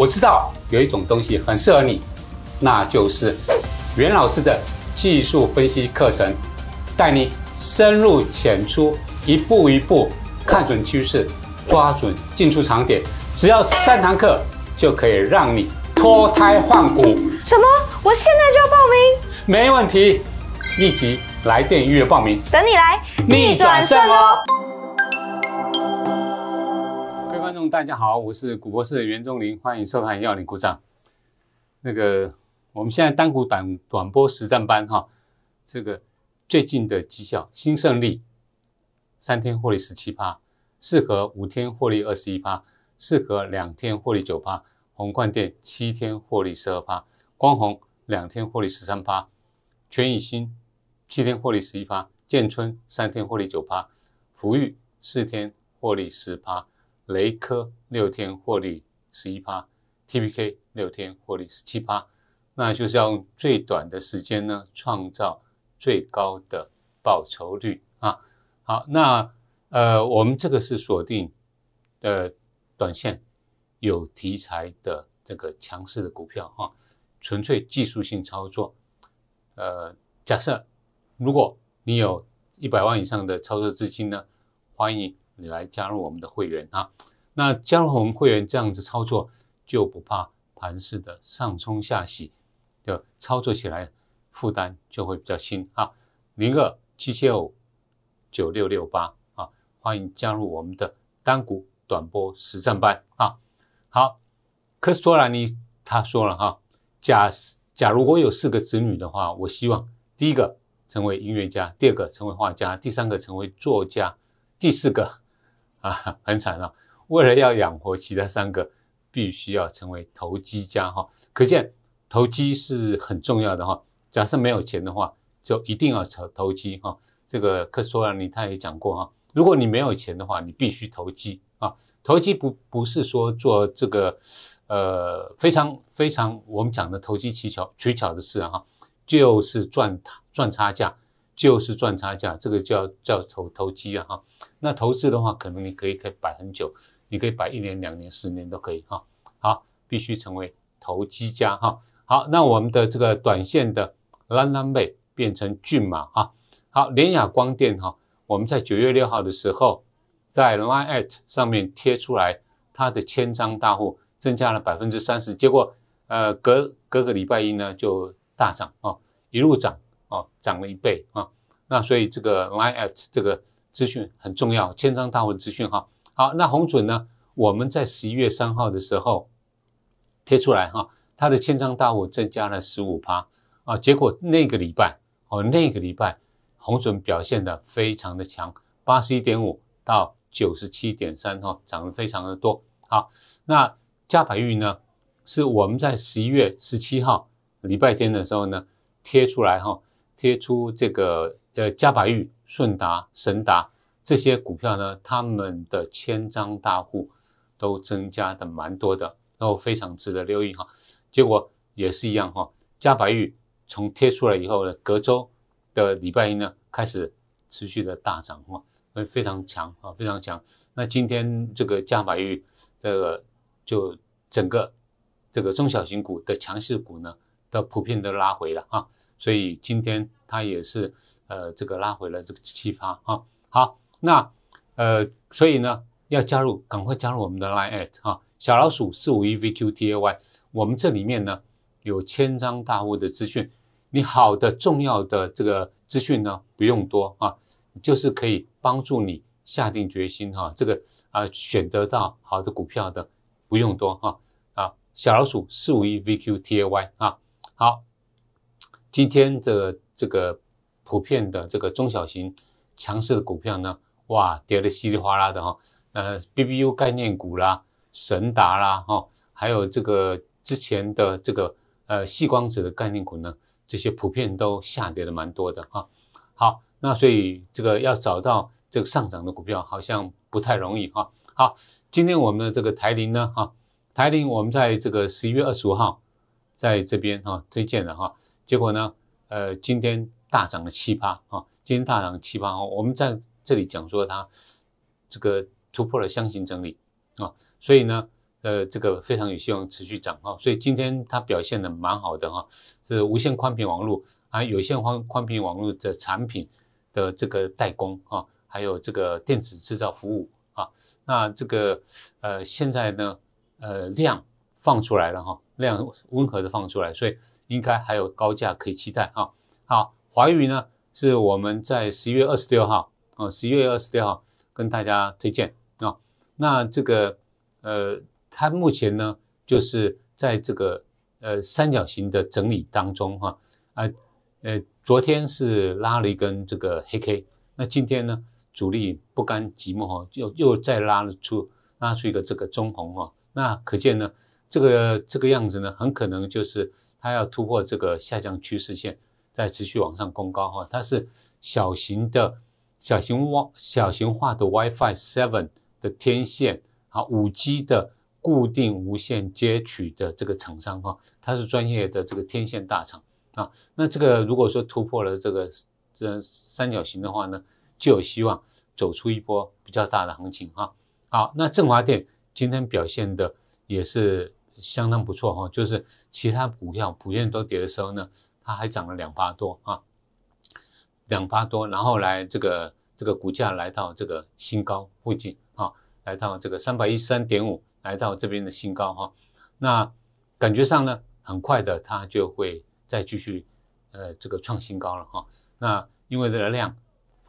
我知道有一种东西很适合你，那就是袁老师的技术分析课程，带你深入浅出，一步一步看准趋势，抓准进出场点，只要三堂课就可以让你脱胎换骨。什么？我现在就要报名？没问题，立即来电预约报名，等你来逆转胜哦！大家好，我是股博士袁钟林，欢迎收看《要你鼓掌。那个，我们现在单股短短波实战班哈，这个最近的绩效：新胜利三天获利十七趴，四合五天获利二十一趴，四合两天获利九趴，宏冠店七天获利十二趴，光弘两天获利十三趴，全宇新七天获利十一趴，建春三天获利九趴，福裕四天获利十趴。雷科六天获利十一 %，T P K 六天获利十七%，那就是要用最短的时间呢，创造最高的报酬率啊。好，那呃，我们这个是锁定呃短线有题材的这个强势的股票哈，纯粹技术性操作。呃，假设如果你有一百万以上的操作资金呢，欢迎。你来加入我们的会员啊，那加入我们会员这样子操作就不怕盘式的上冲下洗，就操作起来负担就会比较轻啊。零二七七五九六六八啊，欢迎加入我们的单股短波实战班啊。好，科斯托兰尼他说了哈，假假如我有四个子女的话，我希望第一个成为音乐家，第二个成为画家，第三个成为作家，第四个。啊，很惨啊！为了要养活其他三个，必须要成为投机家哈。可见投机是很重要的哈。假设没有钱的话，就一定要投投机哈。这个克苏亚尼他也讲过哈，如果你没有钱的话，你必须投机啊。投机不不是说做这个，呃，非常非常我们讲的投机取巧取巧的事哈，就是赚赚差价，就是赚差价，这个叫叫投投机啊哈。那投资的话，可能你可以可以摆很久，你可以摆一年、两年、十年都可以哈。好，必须成为投机家哈。好，那我们的这个短线的懒懒妹变成骏马哈。好，联雅光电哈，我们在九月六号的时候，在 Line at 上面贴出来，它的千张大户增加了百分之三十，结果呃隔隔个礼拜一呢就大涨啊，一路涨啊，涨了一倍啊。那所以这个 Line at 这个。资讯很重要，千张大物资讯哈，好，那红准呢？我们在十一月三号的时候贴出来哈，它的千张大户增加了十五趴啊，结果那个礼拜哦，那个礼拜红准表现的非常的强，八十一点五到九十七点三哈，涨的非常的多。好，那加百玉呢？是我们在十一月十七号礼拜天的时候呢贴出来哈，贴出这个呃加百玉。顺达、神达这些股票呢，他们的千张大户都增加的蛮多的，然后非常值得留意哈。结果也是一样哈，嘉柏玉从贴出来以后呢，隔周的礼拜一呢开始持续的大涨哈，非常强啊，非常强。那今天这个嘉柏玉这个就整个这个中小型股的强势股呢，都普遍都拉回了哈，所以今天它也是。呃，这个拉回了这个七八啊，好，那呃，所以呢，要加入，赶快加入我们的 Line at 啊，小老鼠四五一 VQTY，a 我们这里面呢有千张大物的资讯，你好的重要的这个资讯呢不用多啊，就是可以帮助你下定决心哈，这个啊选得到好的股票的不用多哈啊，小老鼠四五一 VQTY a 啊，好，今天这这个。普遍的这个中小型强势的股票呢，哇，跌得稀里哗啦的哈。呃，B B U 概念股啦，神达啦哈，还有这个之前的这个呃细光子的概念股呢，这些普遍都下跌的蛮多的哈。好，那所以这个要找到这个上涨的股票好像不太容易哈。好，今天我们的这个台铃呢哈，台铃，我们在这个十一月二十五号在这边哈推荐了哈，结果呢呃今天。大涨了七八啊！今天大涨七八哈，我们在这里讲说它，这个突破了箱型整理啊，所以呢，呃，这个非常有希望持续涨哈。所以今天它表现的蛮好的哈，是无线宽频网络啊，有线宽宽频网络的产品的这个代工啊，还有这个电子制造服务啊。那这个呃，现在呢，呃，量放出来了哈，量温和的放出来，所以应该还有高价可以期待哈。好。华宇呢，是我们在十一月二十六号，哦，十一月二十六号跟大家推荐啊。那这个，呃，它目前呢，就是在这个呃三角形的整理当中哈，啊，呃，昨天是拉了一根这个黑 K，那今天呢，主力不甘寂寞哈，又又再拉了出拉出一个这个中红哈，那可见呢，这个这个样子呢，很可能就是它要突破这个下降趋势线。在持续往上攻高哈，它是小型的、小型网小型化的 WiFi Seven 的天线啊，五 G 的固定无线接取的这个厂商哈，它是专业的这个天线大厂啊。那这个如果说突破了这个这三角形的话呢，就有希望走出一波比较大的行情哈。好，那振华电今天表现的也是相当不错哈，就是其他股票普遍都跌的时候呢。它还涨了两发多啊，两发多，然后来这个这个股价来到这个新高附近啊，来到这个三百一十三点五，来到这边的新高哈。那感觉上呢，很快的它就会再继续呃这个创新高了哈。那因为这个量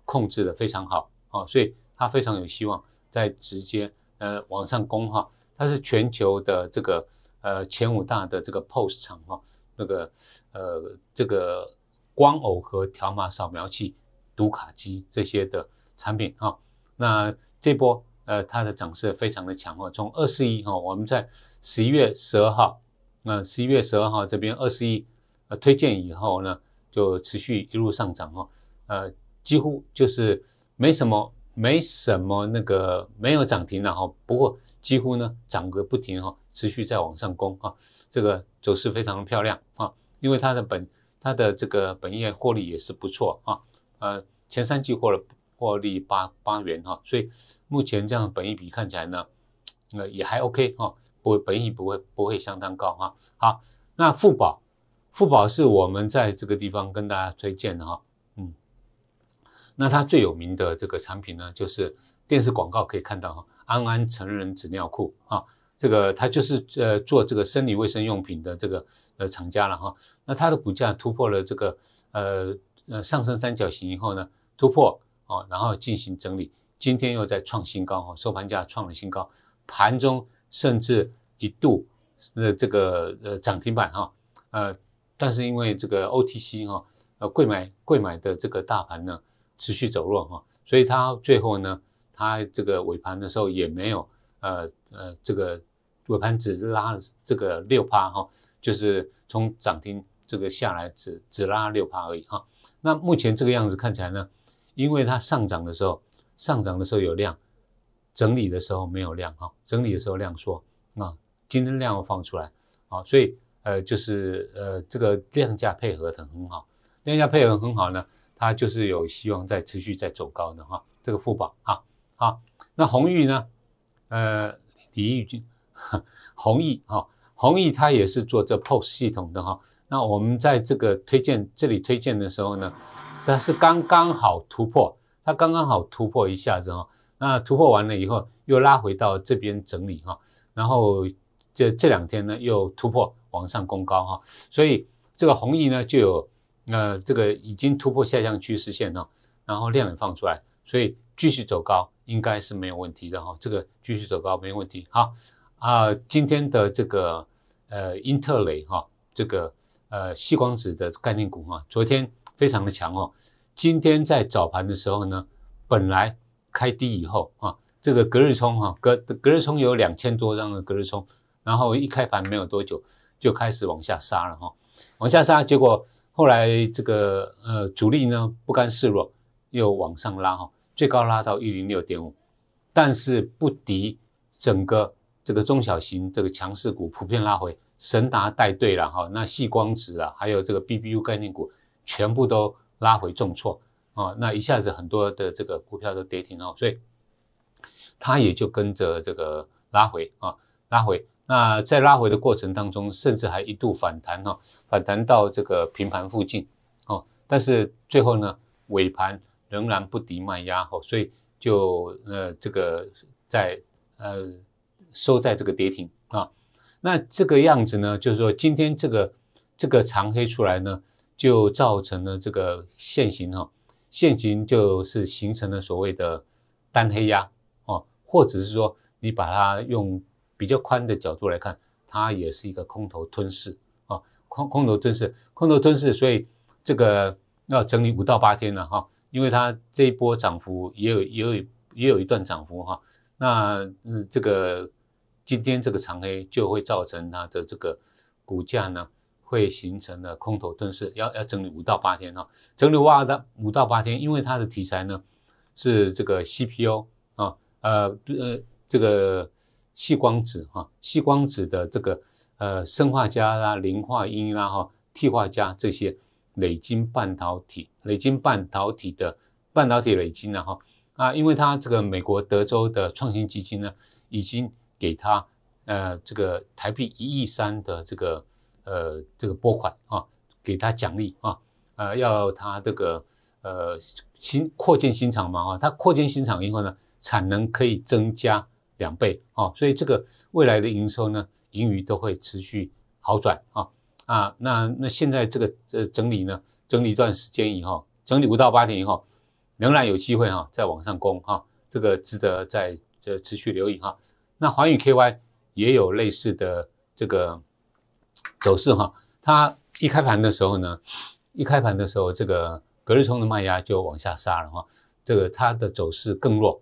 控制的非常好啊，所以它非常有希望再直接呃往上攻哈。它是全球的这个呃前五大的这个 POS 厂哈。这个呃，这个光耦合条码扫描器、读卡机这些的产品哈，那这波呃，它的涨势非常的强哈。从二十一哈，我们在十一月十二号，那十一月十二号这边二十一呃推荐以后呢，就持续一路上涨哈，呃，几乎就是没什么。没什么那个没有涨停了哈，不过几乎呢涨个不停哈，持续在往上攻哈，这个走势非常的漂亮啊，因为它的本它的这个本业获利也是不错啊，呃前三季获了获利八八元哈，所以目前这样本益比看起来呢，呃也还 OK 哈，不会本益不会不会相当高哈，好，那富宝富宝是我们在这个地方跟大家推荐的哈。那它最有名的这个产品呢，就是电视广告可以看到哈，安安成人纸尿裤啊，这个它就是呃做这个生理卫生用品的这个呃厂家了哈。那它的股价突破了这个呃呃上升三角形以后呢，突破哦，然后进行整理，今天又在创新高哈，收盘价创了新高，盘中甚至一度呃这个呃涨停板哈，呃，但是因为这个 O T C 哈，呃贵买贵买的这个大盘呢。持续走弱哈，所以它最后呢，它这个尾盘的时候也没有，呃呃，这个尾盘只是拉了这个六趴哈，就是从涨停这个下来只只拉六趴而已哈。那目前这个样子看起来呢，因为它上涨的时候上涨的时候有量，整理的时候没有量哈，整理的时候量缩啊，今天量要放出来啊，所以呃就是呃这个量价配合的很好，量价配合很好呢。它就是有希望在持续在走高的哈，这个富宝啊啊，那宏玉呢，呃，李玉军，宏玉哈，宏玉他也是做这 POS 系统的哈，那我们在这个推荐这里推荐的时候呢，它是刚刚好突破，它刚刚好突破一下子哈，那突破完了以后又拉回到这边整理哈，然后这这两天呢又突破往上攻高哈，所以这个红裕呢就有。那这个已经突破下降趋势线了，然后量也放出来，所以继续走高应该是没有问题的哈。这个继续走高没问题。好啊，今天的这个呃，英特雷哈，这个呃，细光子的概念股哈，昨天非常的强哦。今天在早盘的时候呢，本来开低以后啊，这个隔日冲哈，隔隔日冲有两千多张的隔日冲，然后一开盘没有多久就开始往下杀了哈，往下杀结果。后来这个呃主力呢不甘示弱，又往上拉哈，最高拉到一零六点五，但是不敌整个这个中小型这个强势股普遍拉回，神达带队了哈，那细光子啊，还有这个 B B U 概念股全部都拉回重挫啊，那一下子很多的这个股票都跌停哦，所以它也就跟着这个拉回啊拉回。那在拉回的过程当中，甚至还一度反弹哈，反弹到这个平盘附近哦，但是最后呢，尾盘仍然不敌卖压哦，所以就呃这个在呃收在这个跌停啊，那这个样子呢，就是说今天这个这个长黑出来呢，就造成了这个现形哈，现形就是形成了所谓的单黑压哦，或者是说你把它用。比较宽的角度来看，它也是一个空头吞噬啊，空空头吞噬，空头吞噬，所以这个要整理五到八天了哈，因为它这一波涨幅也有也有也有一段涨幅哈，那嗯这个今天这个长黑就会造成它的这个股价呢会形成了空头吞噬，要要整理五到八天哈，整理哇的五到八天，因为它的题材呢是这个 CPO 啊，呃呃这个。细光子哈，细光子的这个呃生化加啦、磷化铟啦哈、替化加这些垒晶半导体、垒晶半导体的半导体垒晶啦哈啊，因为它这个美国德州的创新基金呢，已经给他呃这个台币一亿三的这个呃这个拨款啊，给他奖励啊，呃要他这个呃新扩建新厂嘛啊，他扩建新厂以后呢，产能可以增加。两倍哦，所以这个未来的营收呢，盈余都会持续好转啊啊，那那现在这个呃整理呢，整理一段时间以后，整理五到八天以后，仍然有机会哈，再往上攻哈，这个值得再呃持续留意哈。那环宇 KY 也有类似的这个走势哈，它一开盘的时候呢，一开盘的时候这个格日聪的卖压就往下杀了哈，这个它的走势更弱。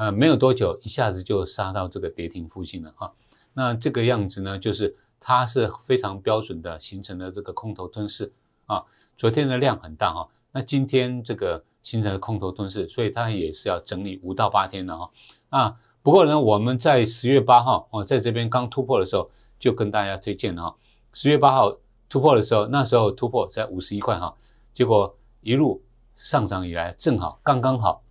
呃，没有多久，一下子就杀到这个跌停附近了哈。那这个样子呢，就是它是非常标准的形成的这个空头吞噬啊。昨天的量很大哈，那今天这个形成的空头吞噬，所以它也是要整理五到八天的哈。那不过呢，我们在十月八号，哦，在这边刚突破的时候，就跟大家推荐了哈。十月八号突破的时候，那时候突破在五十一块哈，结果一路上涨以来，正好刚刚好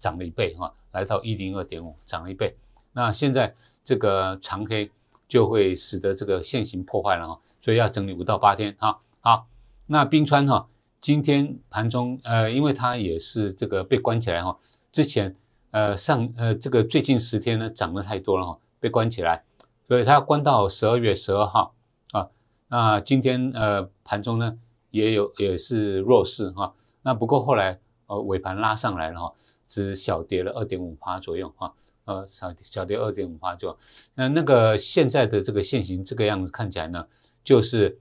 涨了一倍哈。来到一零二点五，涨了一倍。那现在这个长黑就会使得这个线形破坏了哈，所以要整理五到八天哈。好，那冰川哈，今天盘中呃，因为它也是这个被关起来哈，之前呃上呃这个最近十天呢涨得太多了哈，被关起来，所以它要关到十二月十二号啊。那今天呃盘中呢也有也是弱势哈，那不过后来呃尾盘拉上来了哈。只小跌了二点五八左右哈，呃，小小跌二点五八左右。那那个现在的这个线形这个样子看起来呢，就是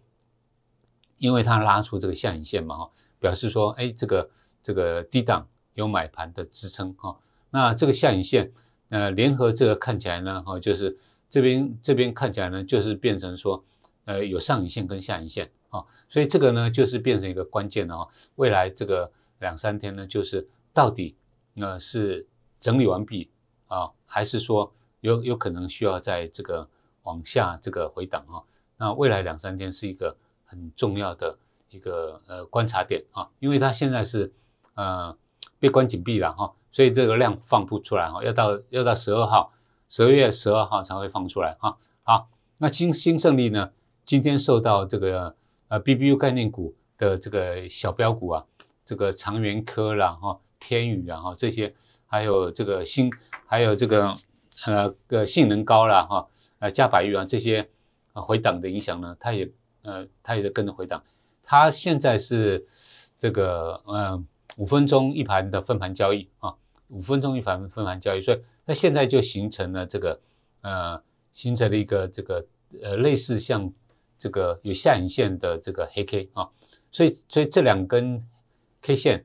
因为它拉出这个下影线嘛哈，表示说，哎，这个这个低档有买盘的支撑哈。那这个下影线，呃，联合这个看起来呢哈，就是这边这边看起来呢，就是变成说，呃，有上影线跟下影线啊。所以这个呢，就是变成一个关键的哈，未来这个两三天呢，就是到底。那是整理完毕啊，还是说有有可能需要在这个往下这个回档啊？那未来两三天是一个很重要的一个呃观察点啊，因为它现在是呃被关紧闭了哈，所以这个量放不出来哈，要到要到十二号，十二月十二号才会放出来哈。好，那新新胜利呢？今天受到这个呃 B B U 概念股的这个小标股啊，这个长源科啦哈。天宇啊，哈，这些还有这个性，还有这个呃，个性能高了哈，呃，加百玉啊，这些回档的影响呢，它也呃，它也跟着回档。它现在是这个呃，五分钟一盘的分盘交易啊，五分钟一盘分盘交易，所以它现在就形成了这个呃，形成了一个这个呃，类似像这个有下影线的这个黑 K 啊，所以所以这两根 K 线。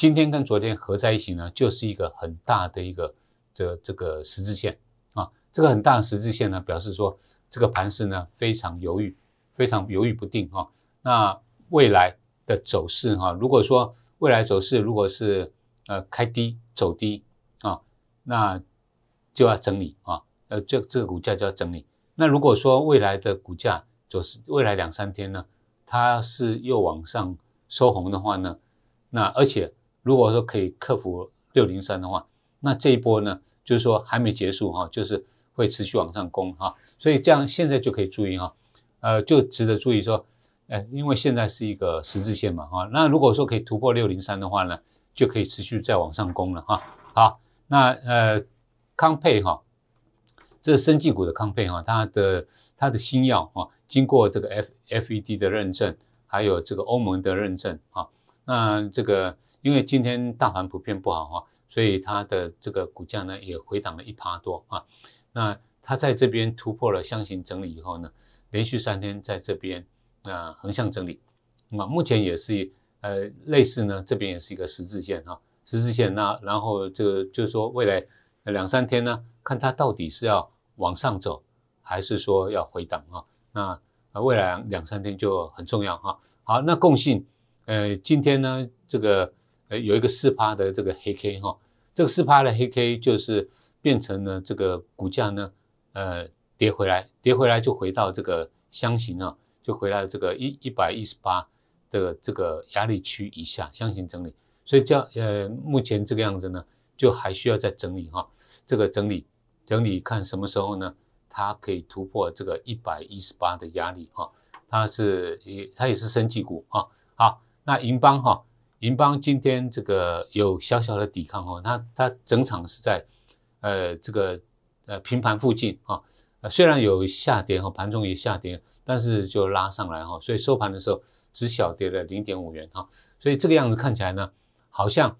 今天跟昨天合在一起呢，就是一个很大的一个这这个十字线啊，这个很大的十字线呢，表示说这个盘势呢非常犹豫，非常犹豫不定啊。那未来的走势哈，如果说未来走势如果是呃开低走低啊，那就要整理啊，呃这这个股价就要整理。那如果说未来的股价走势未来两三天呢，它是又往上收红的话呢，那而且。如果说可以克服六零三的话，那这一波呢，就是说还没结束哈，就是会持续往上攻哈，所以这样现在就可以注意哈，呃，就值得注意说，呃，因为现在是一个十字线嘛哈，那如果说可以突破六零三的话呢，就可以持续再往上攻了哈。好，那呃，康佩哈，这是生技股的康佩哈，它的它的新药啊，经过这个 F F E D 的认证，还有这个欧盟的认证啊，那这个。因为今天大盘普遍不好啊，所以它的这个股价呢也回档了一趴多啊。那它在这边突破了箱型整理以后呢，连续三天在这边啊横向整理。那目前也是呃类似呢这边也是一个十字线哈，十字线那然后就就是说未来两三天呢看它到底是要往上走还是说要回档啊？那未来两三天就很重要哈。好，那共性，呃今天呢这个。呃，有一个四趴的这个黑 K 哈，这个四趴的黑 K 就是变成了这个股价呢，呃，跌回来，跌回来就回到这个箱型啊，就回到这个一一百一十八的这个压力区以下箱型整理，所以叫呃，目前这个样子呢，就还需要再整理哈，这个整理整理看什么时候呢，它可以突破这个一百一十八的压力哈，它是也它也是升绩股哈，好，那银邦哈。银邦今天这个有小小的抵抗哈，它它整场是在，呃，这个呃平盘附近哈，虽然有下跌哈，盘中也下跌，但是就拉上来哈，所以收盘的时候只小跌了零点五元哈，所以这个样子看起来呢，好像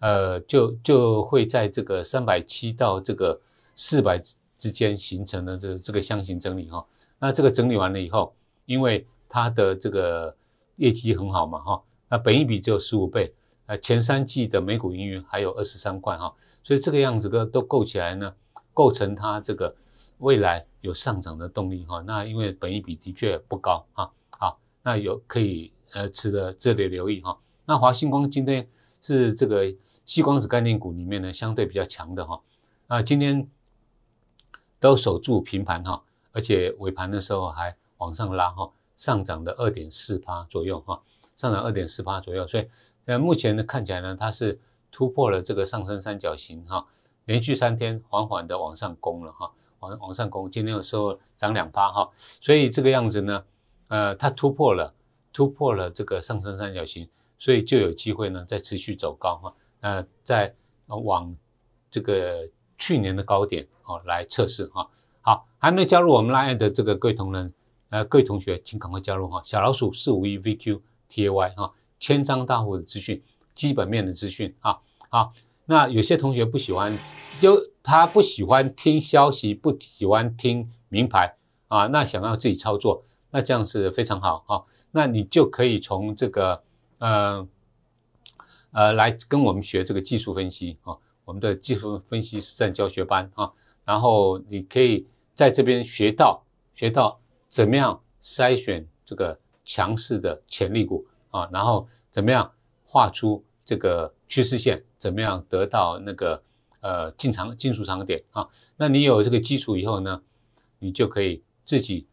呃就就会在这个三百七到这个四百之间形成的这这个箱型整理哈，那这个整理完了以后，因为它的这个业绩很好嘛哈。那本一比只有十五倍，呃，前三季的每股盈余还有二十三块哈，所以这个样子的都够起来呢，构成它这个未来有上涨的动力哈。那因为本一比的确不高哈，好，那有可以呃，值的值得留意哈。那华星光今天是这个细光子概念股里面呢相对比较强的哈，啊，今天都守住平盘哈，而且尾盘的时候还往上拉哈，上涨的二点四八左右哈。上涨二点四八左右，所以呃，目前呢看起来呢，它是突破了这个上升三角形哈，连续三天缓缓的往上攻了哈，往往上攻，今天又候涨两八哈，所以这个样子呢，呃，它突破了突破了这个上升三角形，所以就有机会呢再持续走高哈，那在往这个去年的高点哦来测试哈。好，还没加入我们 Line 的这个各位同仁呃，各位同学，请赶快加入哈，小老鼠四五一 VQ。T A Y 哈，千张大户的资讯，基本面的资讯啊好，那有些同学不喜欢，就他不喜欢听消息，不喜欢听名牌啊，那想要自己操作，那这样是非常好哈，那你就可以从这个呃呃来跟我们学这个技术分析啊，我们的技术分析实战教学班啊，然后你可以在这边学到学到怎么样筛选这个。强势的潜力股啊，然后怎么样画出这个趋势线？怎么样得到那个呃进场、进出场点啊？那你有这个基础以后呢，你就可以自己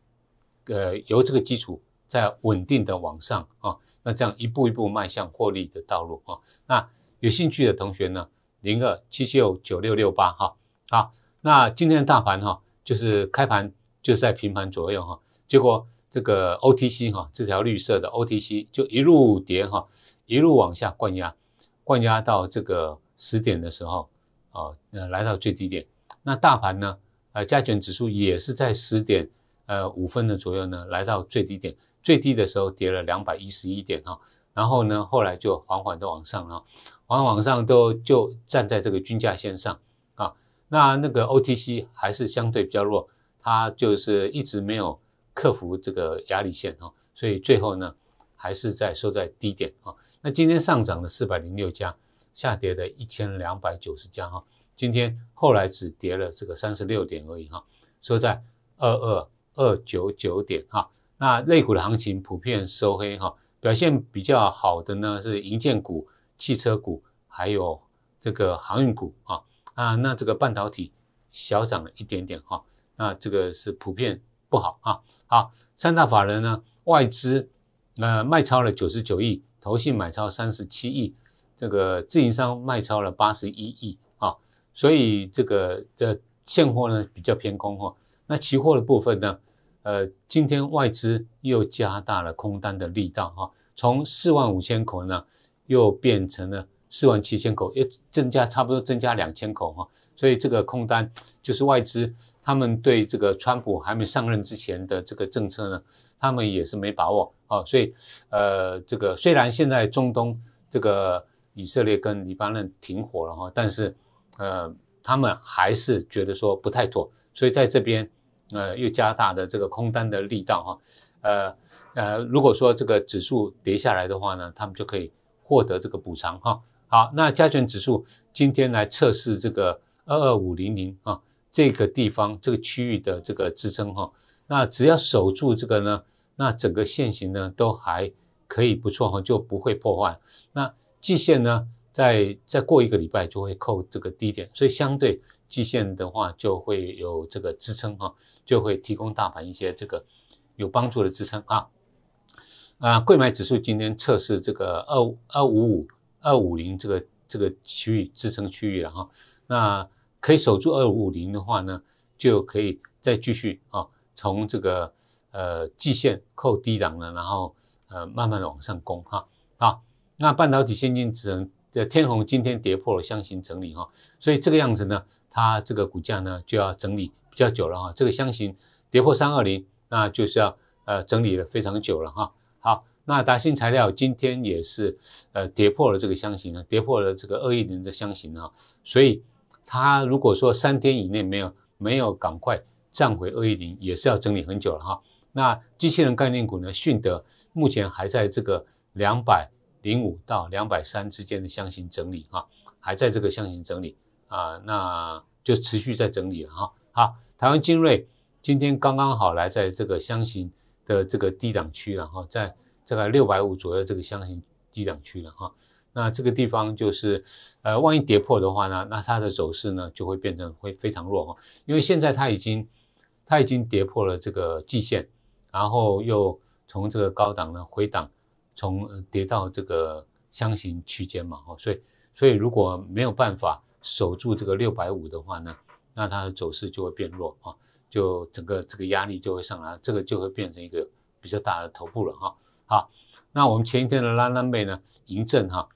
呃由这个基础再稳定的往上啊，那这样一步一步迈向获利的道路啊。那有兴趣的同学呢，零二七七六九六六八哈。好，那今天的大盘哈就是开盘就是在平盘左右哈，结果。这个 O T C 哈，这条绿色的 O T C 就一路跌哈，一路往下灌压，灌压到这个十点的时候，哦，呃，来到最低点。那大盘呢，呃，加权指数也是在十点，呃，五分的左右呢，来到最低点，最低的时候跌了两百一十一点哈。然后呢，后来就缓缓的往上，往往上都就站在这个均价线上啊。那那个 O T C 还是相对比较弱，它就是一直没有。克服这个压力线哈，所以最后呢，还是在收在低点哦。那今天上涨的四百零六家，下跌的一千两百九十家哈。今天后来只跌了这个三十六点而已哈，收在二二二九九点哈。那类股的行情普遍收黑哈，表现比较好的呢是银建股、汽车股还有这个航运股啊啊。那这个半导体小涨了一点点哈，那这个是普遍。不好啊！好，三大法人呢，外资那卖超了九十九亿，投信买超三十七亿，这个自营商卖超了八十一亿啊，所以这个的现货呢比较偏空哈。那期货的部分呢，呃，今天外资又加大了空单的力道哈，从四万五千口呢，又变成了四万七千口，又增加差不多增加两千口哈，所以这个空单就是外资。他们对这个川普还没上任之前的这个政策呢，他们也是没把握哦，所以，呃，这个虽然现在中东这个以色列跟黎巴嫩停火了哈，但是，呃，他们还是觉得说不太妥，所以在这边，呃，又加大的这个空单的力道哈，呃呃，如果说这个指数跌下来的话呢，他们就可以获得这个补偿哈。好，那加权指数今天来测试这个二二五零零啊。这个地方、这个区域的这个支撑哈，那只要守住这个呢，那整个线型呢都还可以不错哈，就不会破坏。那季线呢，再再过一个礼拜就会扣这个低点，所以相对季线的话就会有这个支撑哈，就会提供大盘一些这个有帮助的支撑啊。啊，贵买指数今天测试这个二五二五五二五零这个这个区域支撑区域了哈，那。可以守住二五五零的话呢，就可以再继续啊，从这个呃季线扣低档呢，然后呃慢慢的往上攻哈好，那半导体先进能的天虹今天跌破了箱型整理哈，所以这个样子呢，它这个股价呢就要整理比较久了哈。这个箱型跌破三二零，那就是要呃整理的非常久了哈。好，那达信材料今天也是呃跌破了这个箱型啊，跌破了这个二亿零的箱型啊，所以。它如果说三天以内没有没有赶快站回二一零，也是要整理很久了哈。那机器人概念股呢，迅德目前还在这个两百零五到两百三之间的箱型整理哈，还在这个箱型整理啊，那就持续在整理了哈。好，台湾精锐今天刚刚好来在这个箱型的这个低档区，了哈，在这个六百五左右这个箱型低档区了哈。那这个地方就是，呃，万一跌破的话呢，那它的走势呢就会变成会非常弱哈，因为现在它已经它已经跌破了这个季线，然后又从这个高档呢回档，从跌到这个箱型区间嘛哈，所以所以如果没有办法守住这个六百五的话呢，那它的走势就会变弱啊，就整个这个压力就会上来，这个就会变成一个比较大的头部了哈。好，那我们前一天的拉拉妹呢，嬴政哈。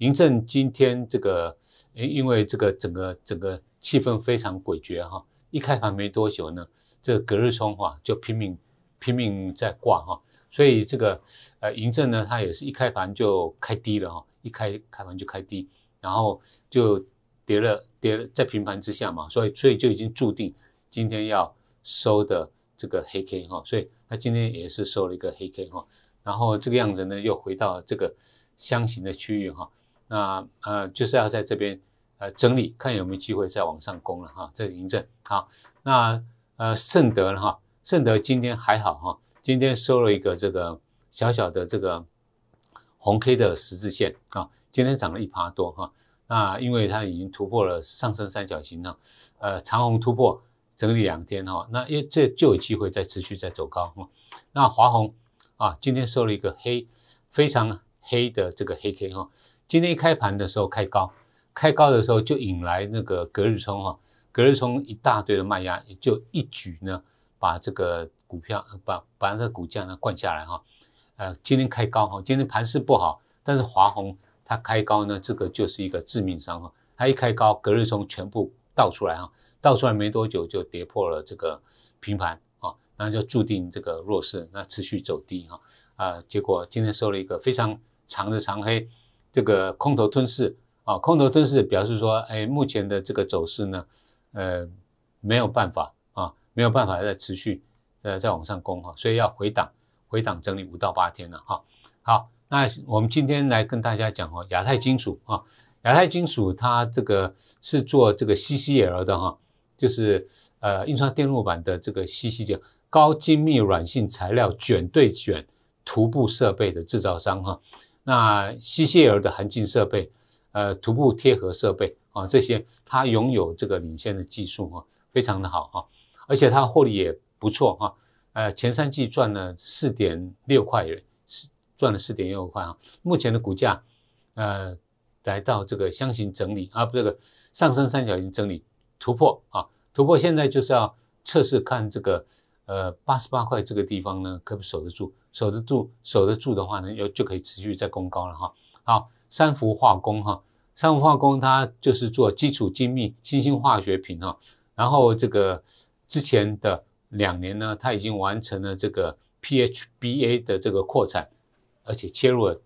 嬴政今天这个，因为这个整个整个气氛非常诡谲哈，一开盘没多久呢，这隔日冲哈就拼命拼命在挂哈，所以这个呃嬴政呢，他也是一开盘就开低了哈，一开开盘就开低，然后就跌了跌了在平盘之下嘛，所以所以就已经注定今天要收的这个黑 K 哈，所以他今天也是收了一个黑 K 哈，然后这个样子呢又回到这个箱形的区域哈。那呃就是要在这边呃整理，看有没有机会再往上攻了哈。这银证好，那呃圣德了哈，圣德今天还好哈，今天收了一个这个小小的这个红 K 的十字线啊，今天涨了一趴多哈。那因为它已经突破了上升三角形了，呃长虹突破整理两天哈，那因为这就有机会再持续再走高。那华虹啊，今天收了一个黑非常黑的这个黑 K 哈。今天一开盘的时候开高，开高的时候就引来那个隔日冲哈，隔日冲一大堆的卖压，就一举呢把这个股票把把那个股价呢灌下来哈，呃，今天开高哈，今天盘势不好，但是华宏它开高呢，这个就是一个致命伤哈，它一开高隔日冲全部倒出来哈，倒出来没多久就跌破了这个平盘啊，那就注定这个弱势，那持续走低哈，啊，结果今天收了一个非常长的长黑。这个空头吞噬啊，空头吞噬表示说，哎，目前的这个走势呢，呃，没有办法啊，没有办法再持续呃再往上攻哈，所以要回档，回档整理五到八天了哈。好，那我们今天来跟大家讲哦，亚太金属啊，亚太金属它这个是做这个 CCL 的哈，就是呃印刷电路板的这个 CCL，高精密软性材料卷对卷涂布设备的制造商哈。那西谢尔的含镜设备，呃，徒步贴合设备啊，这些它拥有这个领先的技术啊，非常的好啊，而且它获利也不错哈，呃，前三季赚了四点六块元，是赚了四点六块啊，目前的股价，呃，来到这个箱型整理啊，不，这个上升三角形整理突破啊，突破现在就是要测试看这个，呃，八十八块这个地方呢，可不守得住。守得住，守得住的话呢，又就可以持续再攻高了哈。好，三氟化工哈，三氟化工它就是做基础精密新兴化学品哈。然后这个之前的两年呢，它已经完成了这个 PHBA 的这个扩产，而且切入了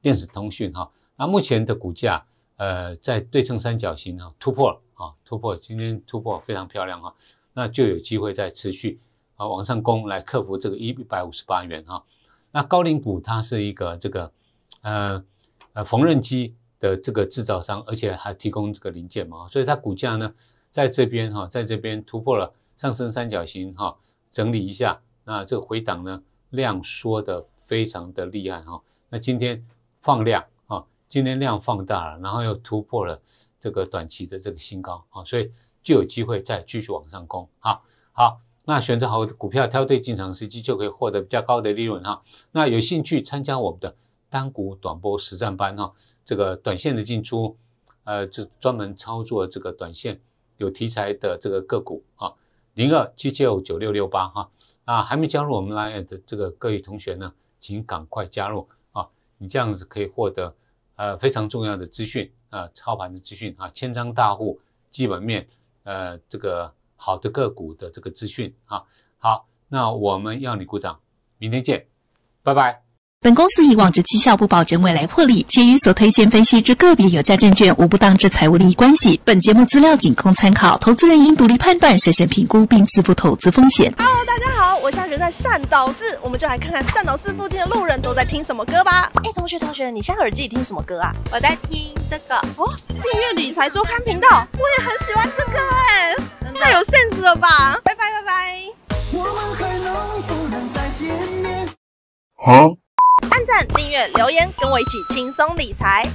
电子通讯哈。那目前的股价呃，在对称三角形哈突破了啊，突破今天突破非常漂亮哈，那就有机会再持续。往上攻来克服这个一百五十八元哈，那高瓴股它是一个这个呃呃缝纫机的这个制造商，而且还提供这个零件嘛，所以它股价呢在这边哈，在这边突破了上升三角形哈，整理一下，那这个回档呢量缩的非常的厉害哈，那今天放量啊，今天量放大了，然后又突破了这个短期的这个新高啊，所以就有机会再继续往上攻哈，好。那选择好股票，挑对进场时机，就可以获得比较高的利润哈。那有兴趣参加我们的单股短波实战班哈，这个短线的进出，呃，就专门操作这个短线有题材的这个个股啊，零二七七五九六六八哈。啊，还没加入我们的这个各位同学呢，请赶快加入啊！你这样子可以获得呃非常重要的资讯啊，操盘的资讯啊，千张大户基本面呃这个。好的个股的这个资讯啊，好，那我们要你鼓掌，明天见，拜拜。本公司以往之绩效不保证未来获利，且与所推荐分析之个别有价证券无不当之财务利益关系。本节目资料仅供参考，投资人应独立判断、审慎评估并自负投资风险。Hello，大家好，我在人在善导寺，我们就来看看善导寺附近的路人都在听什么歌吧。哎，同学，同学，你在耳机听什么歌啊？我在听这个哦，订阅理财周刊频道，我也很喜欢这个哎。太有 sense 了吧！拜拜拜拜！我们还能能不再见面？好，按赞、订阅、留言，跟我一起轻松理财。